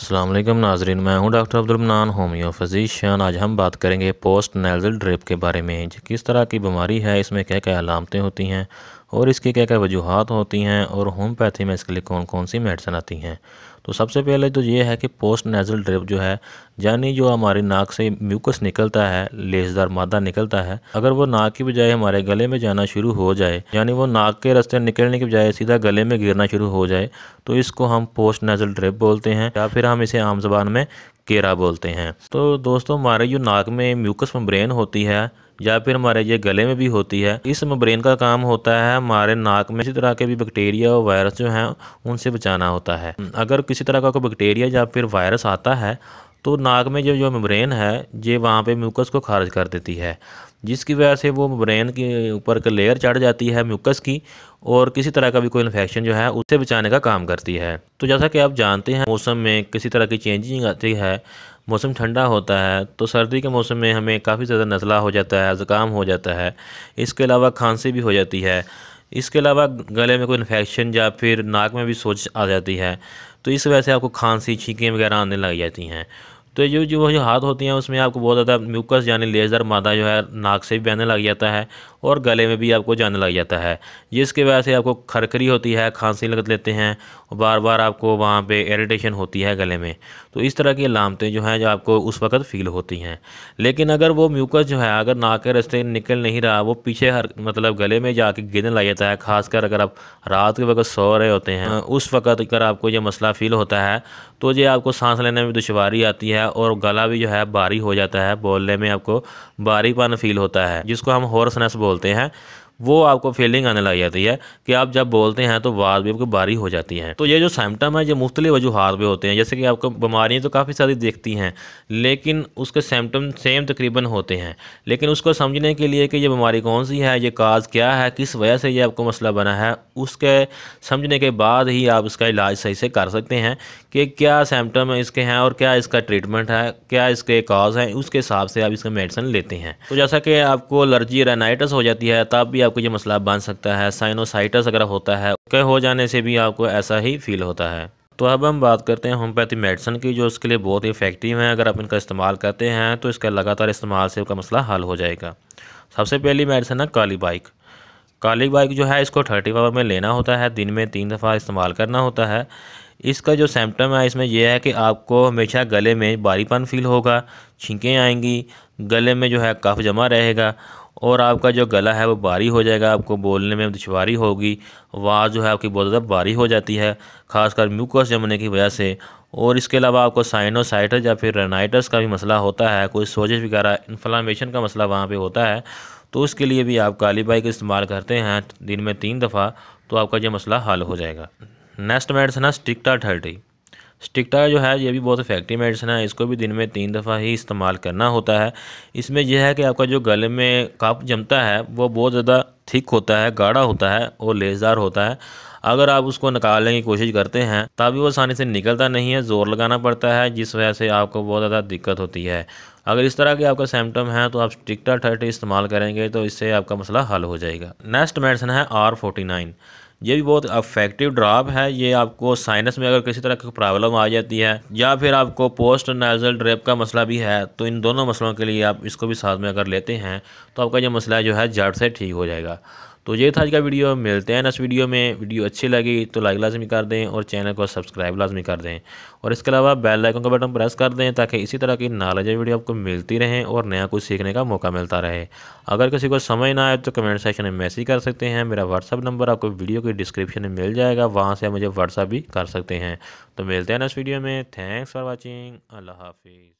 अल्लाम नाजरीन मैं हूं डॉक्टर अब्दुलमनान होमियो फिजिशियन आज हम बात करेंगे पोस्ट नेजल ड्रेप के बारे में किस तरह की बीमारी है इसमें क्या क्या अलामतें होती हैं और इसकी क्या क्या वजूहत होती हैं और होम्योपैथी में इसके लिए कौन कौन सी मेडिसन आती हैं तो सबसे पहले तो ये है कि पोस्ट नेज़ल ड्रिप जो है यानी जो हमारी नाक से म्यूकस निकलता है लेसदार मादा निकलता है अगर वो नाक की बजाय हमारे गले में जाना शुरू हो जाए यानी वो नाक के रास्ते निकलने के बजाय सीधा गले में गिरना शुरू हो जाए तो इसको हम पोस्ट नेज़ल ड्रिप बोलते हैं या फिर हम इसे आम जबान में केरा बोलते हैं तो दोस्तों हमारे जो नाक में म्यूकस मेम्ब्रेन होती है या फिर हमारे ये गले में भी होती है इस मेम्ब्रेन का काम होता है हमारे नाक में इसी तरह के भी बैक्टीरिया और वायरस जो हैं उनसे बचाना होता है अगर किसी तरह का कोई बैक्टीरिया या फिर वायरस आता है तो नाक में जो जो मेम्ब्रेन है ये वहाँ पे म्यूकस को खारिज कर देती है जिसकी वजह से वो मेम्ब्रेन के ऊपर एक लेयर चढ़ जाती है म्यूकस की और किसी तरह का भी कोई इन्फेक्शन जो है उससे बचाने का काम करती है तो जैसा कि आप जानते हैं मौसम में किसी तरह की चेंजिंग आती है मौसम ठंडा होता है तो सर्दी के मौसम में हमें काफ़ी ज़्यादा नज़ला हो जाता है ज़ुकाम हो जाता है इसके अलावा खांसी भी हो जाती है इसके अलावा गले में कोई इन्फेक्शन या फिर नाक में भी सोच आ जाती है तो इस वजह से आपको खांसी छींकें वगैरह आने लग जाती हैं तो जो जो जो हाथ होती हैं उसमें आपको बहुत ज़्यादा म्यूकस यानी लेज़र मादा जो है नाक से भी बहने लग जाता है और गले में भी आपको जाने लग जाता है जिसकी वजह से आपको खरखरी होती है खांसी लग लेते हैं और बार बार आपको वहाँ पे इरिटेशन होती है गले में तो इस तरह की लामतें जो हैं जो आपको उस वक्त फ़ील होती हैं लेकिन अगर वो म्यूकस जो है अगर नाक के रस्ते निकल नहीं रहा वो पीछे हर मतलब गले में जाके गिरने लग जाता है खासकर अगर आप रात के वक्त सो रहे होते हैं उस वक्त अगर आपको ये मसला फ़ील होता है तो ये आपको सांस लेने में दुशारी आती है है और गला भी जो है भारी हो जाता है बोलने में आपको भारीपन फील होता है जिसको हम हॉर्सनेस बोलते हैं वो आपको फीलिंग आने लग जाती है कि आप जब बोलते हैं तो वाद भी आपको भारी हो जाती है तो ये जो सिम्टम है ये मुख्तलि वजूहत पे होते हैं जैसे कि आपको बीमारियाँ तो काफ़ी सारी देखती हैं लेकिन उसके सिम्टम सेम तकरीबन होते हैं लेकिन उसको समझने के लिए कि ये बीमारी कौन सी है ये काज क्या है किस वजह से ये आपको मसला बना है उसके समझने के बाद ही आप इसका इलाज सही से कर सकते हैं कि क्या सिम्टम इसके हैं और क्या इसका ट्रीटमेंट है क्या इसके काज हैं उसके हिसाब से आप इसका मेडिसिन लेते हैं तो जैसा कि आपको एलर्जी रेनाइटस हो जाती है तब भी आपको ये मसला बांध सकता है साइनोसाइटस अगर होता है के हो जाने से भी आपको ऐसा ही फील होता है तो अब हम बात करते हैं होम्योपैथी मेडिसिन की जो इसके लिए बहुत ही इफेक्टिव है अगर आप इनका इस्तेमाल करते हैं तो इसका लगातार इस्तेमाल से उसका मसला हल हो जाएगा सबसे पहली मेडिसिन है काली बाइक काली बाइक जो है इसको थर्टी पावर में लेना होता है दिन में तीन दफ़ा इस्तेमाल करना होता है इसका जो सिम्टम है इसमें यह है कि आपको हमेशा गले में बारीपन फील होगा छींकें आएंगी गले में जो है कफ जमा रहेगा और आपका जो गला है वो भारी हो जाएगा आपको बोलने में दुशारी होगी आवाज़ जो है आपकी बहुत ज़्यादा भारी हो जाती है खासकर म्यूकस जमने की वजह से और इसके अलावा आपको साइनोसाइटस या फिर रेनाइटस का भी मसला होता है कोई सोजिश वगैरह इन्फ्लामेशन का मसला वहाँ पर होता है तो उसके लिए भी आप काली बाई का इस्तेमाल करते हैं दिन में तीन दफ़ा तो आपका यह मसला हल हो जाएगा नेक्स्ट मेडिसन है स्टिकटा थर्टी स्टिकटा जो है ये भी बहुत इफेक्टिव मेडिसिन है इसको भी दिन में तीन दफ़ा ही इस्तेमाल करना होता है इसमें यह है कि आपका जो गले में कप जमता है वो बहुत ज़्यादा थिक होता है गाढ़ा होता है और लेसदार होता है अगर आप उसको निकालने की कोशिश करते हैं तभी वो आसानी से निकलता नहीं है ज़ोर लगाना पड़ता है जिस वजह से आपको बहुत ज़्यादा दिक्कत होती है अगर इस तरह के आपका सिम्टम है तो आप स्टिकटा थर्टी इस्तेमाल करेंगे तो इससे आपका मसला हल हो जाएगा नेक्स्ट मेडिसिन है आर फोर्टी नाइन ये भी बहुत अफेक्टिव ड्राप है ये आपको साइनस में अगर किसी तरह की प्रॉब्लम आ जाती है या फिर आपको पोस्ट नाइजल ड्रेप का मसला भी है तो इन दोनों मसलों के लिए आप इसको भी साथ में अगर लेते हैं तो आपका ये मसला जो है जड़ से ठीक हो जाएगा तो ये था आज का वीडियो मिलते हैं इस वीडियो में वीडियो अच्छी लगी तो लाइक लाजमी कर दें और चैनल को सब्सक्राइब लाजमी कर दें और इसके अलावा बेल आइकन का बटन प्रेस कर दें ताकि इसी तरह की नॉलेज वीडियो आपको मिलती रहें और नया कुछ सीखने का मौका मिलता रहे अगर किसी को समझ ना आए तो कमेंट सेक्शन में मैसेज कर सकते हैं मेरा व्हाट्सअप नंबर आपको वीडियो की डिस्क्रिप्शन में मिल जाएगा वहाँ से मुझे व्हाट्सअप भी कर सकते हैं तो मिलते हैं इस वीडियो में थैंक्स फॉर वॉचिंग अल्लाह हाफिज़